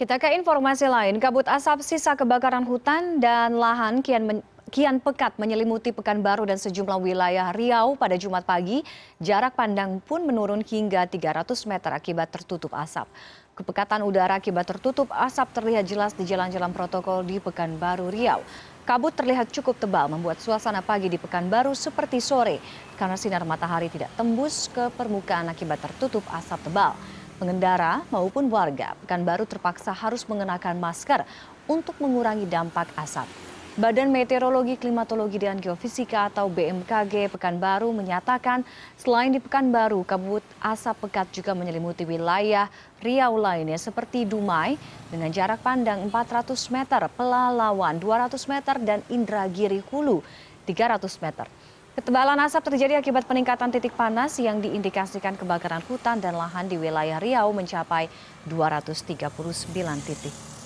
Kita ke informasi lain, kabut asap sisa kebakaran hutan dan lahan kian men kian pekat menyelimuti Pekanbaru dan sejumlah wilayah Riau pada Jumat pagi. Jarak pandang pun menurun hingga 300 meter akibat tertutup asap. Kepekatan udara akibat tertutup asap terlihat jelas di jalan-jalan protokol di Pekanbaru Riau. Kabut terlihat cukup tebal membuat suasana pagi di Pekanbaru seperti sore karena sinar matahari tidak tembus ke permukaan akibat tertutup asap tebal. Pengendara maupun warga Pekanbaru terpaksa harus mengenakan masker untuk mengurangi dampak asap. Badan Meteorologi, Klimatologi, dan Geofisika atau BMKG Pekanbaru menyatakan selain di Pekanbaru, kabut asap pekat juga menyelimuti wilayah Riau lainnya seperti Dumai dengan jarak pandang 400 meter, Pelalawan 200 meter, dan Indragiri Hulu 300 meter. Ketebalan asap terjadi akibat peningkatan titik panas yang diindikasikan kebakaran hutan dan lahan di wilayah Riau mencapai 239 titik.